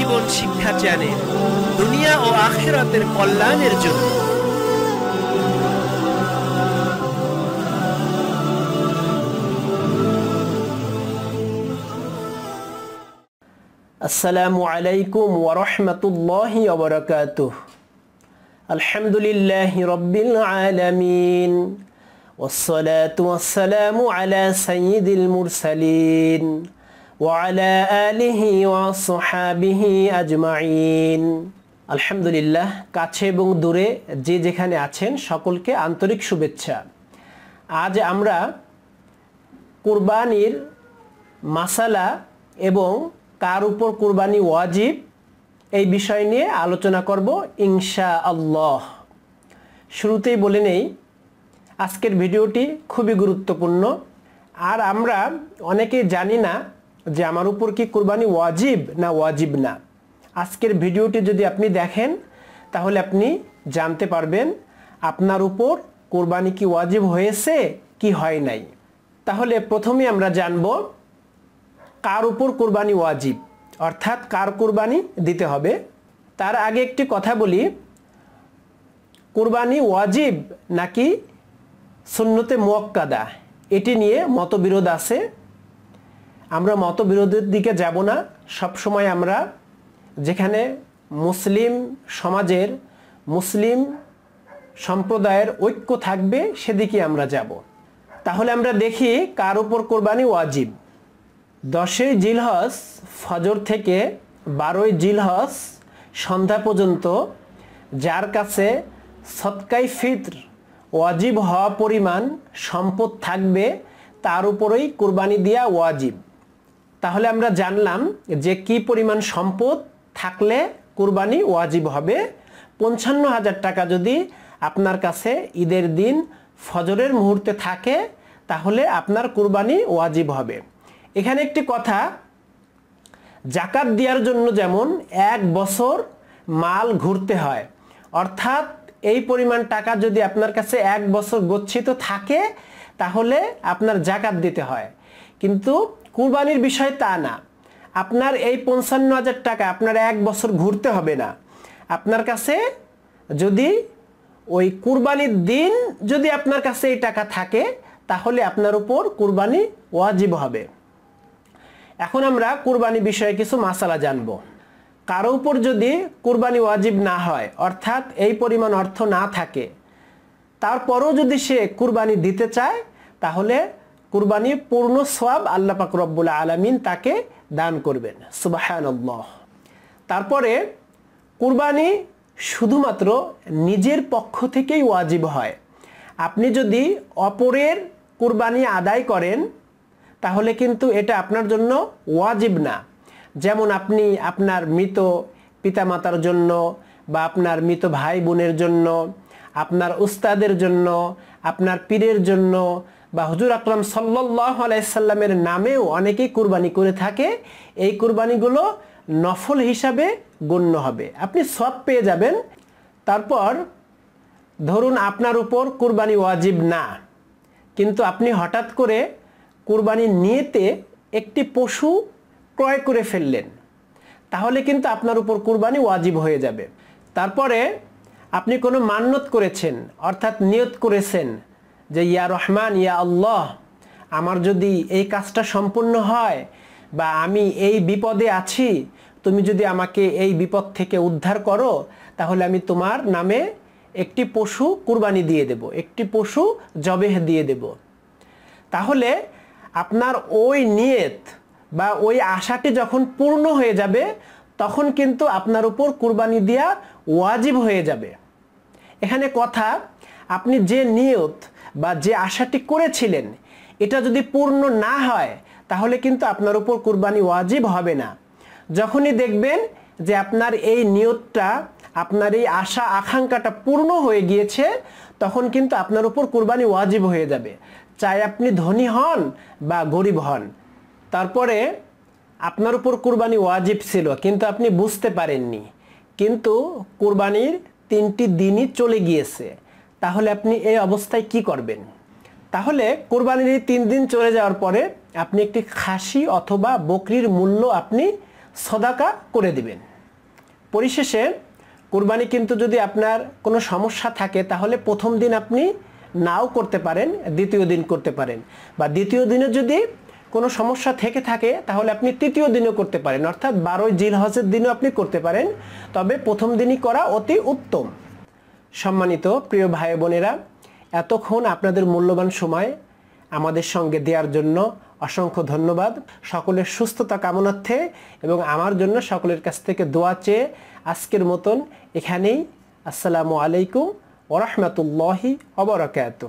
জীবন শিক্ষা চ্যানেল দুনিয়া ও আখেরাতের কল্যাণের জন্য আসসালামু আলাইকুম ওয়া ওয়া রাহমাতুল্লাহি আলহামদুলিল্লাহি রাব্বিল আলামিন রব্বিল আলমিন والصلاة সালামু আলা سيد মুরসালিন ওয়ালা আলিহি ওয়াসহাবিহি আজমাইন আলহামদুলিল্লাহ কাছে এবং দূরে যে যেখানে আছেন সকলকে আন্তরিক শুভেচ্ছা আজ আমরা কুরবানির মাসালা এবং কার উপর কুরবানি ওয়াজিব এই বিষয় নিয়ে আলোচনা করব ইনশা আল্লাহ শুরুতেই বলে নেই আজকের ভিডিওটি খুবই গুরুত্বপূর্ণ আর আমরা অনেকেই জানি না যে আমার উপর কি কুরবানি ওয়াজিব না ওয়াজিব না আজকের ভিডিওটি যদি আপনি দেখেন তাহলে আপনি জানতে পারবেন আপনার উপর কোরবানি কি ওয়াজিব হয়েছে কি হয় নাই তাহলে প্রথমে আমরা জানব কার উপর কোরবানি ওয়াজিব অর্থাৎ কার কোরবানি দিতে হবে তার আগে একটি কথা বলি কোরবানি ওয়াজিব নাকি সুন্নতে মোয়াক্কাদা এটি নিয়ে মতবিরোধ আছে আমরা মতবিরোধের দিকে যাব না সবসময় আমরা যেখানে মুসলিম সমাজের মুসলিম সম্প্রদায়ের ঐক্য থাকবে সেদিকে আমরা যাব তাহলে আমরা দেখি কার উপর কোরবানি ওয়াজিব দশই জিলহস ফজর থেকে বারোই জিলহস সন্ধ্যা পর্যন্ত যার কাছে সৎকাই ফিত্র ওয়াজিব হওয়া পরিমাণ সম্পদ থাকবে তার উপরেই কোরবানি দেওয়া ওয়াজিব তাহলে আমরা জানলাম যে কি পরিমাণ সম্পদ থাকলে কুরবানি ওয়াজিব হবে পঞ্চান্ন হাজার টাকা যদি আপনার কাছে ঈদের দিন ফজরের মুহূর্তে থাকে তাহলে আপনার কুরবানি ওয়াজিব হবে এখানে একটি কথা জাকাত দেওয়ার জন্য যেমন এক বছর মাল ঘুরতে হয় অর্থাৎ এই পরিমাণ টাকা যদি আপনার কাছে এক বছর গচ্ছিত থাকে তাহলে আপনার জাকাত দিতে হয় কিন্তু কুরবানির বিষয় তা না আপনার এই পঞ্চান্ন হাজার টাকা আপনার এক বছর ঘুরতে হবে না আপনার কাছে যদি ওই কুরবানির দিন যদি আপনার কাছে এই টাকা থাকে তাহলে আপনার উপর কুরবানি ওয়াজিব হবে এখন আমরা কুরবানি বিষয়ে কিছু মাসালা জানব কারো উপর যদি কুরবানি ওয়াজিব না হয় অর্থাৎ এই পরিমাণ অর্থ না থাকে তারপরও যদি সে কুরবানি দিতে চায় তাহলে কুরবানির পূর্ণ সোয়াব আল্লাহ পাক রব্বুল আলমিন তাকে দান করবেন সুবাহান তারপরে কুরবানি শুধুমাত্র নিজের পক্ষ থেকেই ওয়াজিব হয় আপনি যদি অপরের কুরবানি আদায় করেন তাহলে কিন্তু এটা আপনার জন্য ওয়াজিব না যেমন আপনি আপনার মৃত পিতামাতার জন্য বা আপনার মৃত ভাই বোনের জন্য আপনার উস্তাদের জন্য আপনার পীরের জন্য বা হজুর আকলাম সাল্লাহ আলাইসাল্লামের নামেও অনেকেই কুরবানি করে থাকে এই কুরবানিগুলো নফল হিসাবে গণ্য হবে আপনি সব পেয়ে যাবেন তারপর ধরুন আপনার উপর কুরবানি ওয়াজিব না কিন্তু আপনি হঠাৎ করে কুরবানি নিয়েতে একটি পশু ক্রয় করে ফেললেন তাহলে কিন্তু আপনার উপর কুরবানি ওয়াজিব হয়ে যাবে তারপরে আপনি কোনো মান্যত করেছেন অর্থাৎ নিয়ত করেছেন যে ইয়া রহমান ইয়া আল্লাহ আমার যদি এই কাজটা সম্পূর্ণ হয় বা আমি এই বিপদে আছি তুমি যদি আমাকে এই বিপদ থেকে উদ্ধার করো তাহলে আমি তোমার নামে একটি পশু কুরবানি দিয়ে দেব একটি পশু জবেহ দিয়ে দেব তাহলে আপনার ওই নিয়ত বা ওই আশাটি যখন পূর্ণ হয়ে যাবে তখন কিন্তু আপনার উপর কুরবানি দেওয়া ওয়াজিব হয়ে যাবে এখানে কথা আপনি যে নিয়ত বা যে আশাটি করেছিলেন এটা যদি পূর্ণ না হয় তাহলে কিন্তু আপনার উপর কুরবানি ওয়াজিব হবে না যখনই দেখবেন যে আপনার এই নিয়তটা আপনার এই আশা আকাঙ্ক্ষাটা পূর্ণ হয়ে গিয়েছে তখন কিন্তু আপনার উপর কুরবানি ওয়াজিব হয়ে যাবে চাই আপনি ধনী হন বা গরিব হন তারপরে আপনার উপর কুরবানি ওয়াজিব ছিল কিন্তু আপনি বুঝতে পারেননি কিন্তু কুরবানির তিনটি দিনই চলে গিয়েছে তাহলে আপনি এই অবস্থায় কি করবেন তাহলে কোরবানির তিন দিন চলে যাওয়ার পরে আপনি একটি খাসি অথবা বকরির মূল্য আপনি সদাকা করে দিবেন পরিশেষে কোরবানি কিন্তু যদি আপনার কোনো সমস্যা থাকে তাহলে প্রথম দিন আপনি নাও করতে পারেন দ্বিতীয় দিন করতে পারেন বা দ্বিতীয় দিনে যদি কোনো সমস্যা থেকে থাকে তাহলে আপনি তৃতীয় দিনও করতে পারেন অর্থাৎ বারোই জিল হজের দিনও আপনি করতে পারেন তবে প্রথম দিনই করা অতি উত্তম সম্মানিত প্রিয় ভাই বোনেরা এতক্ষণ আপনাদের মূল্যবান সময় আমাদের সঙ্গে দেওয়ার জন্য অসংখ্য ধন্যবাদ সকলের সুস্থতা কামনার্থে এবং আমার জন্য সকলের কাছ থেকে দোয়া চেয়ে আজকের মতন এখানেই আসসালামু আলাইকুম ওরহমতুল্লাহি অবরাকাত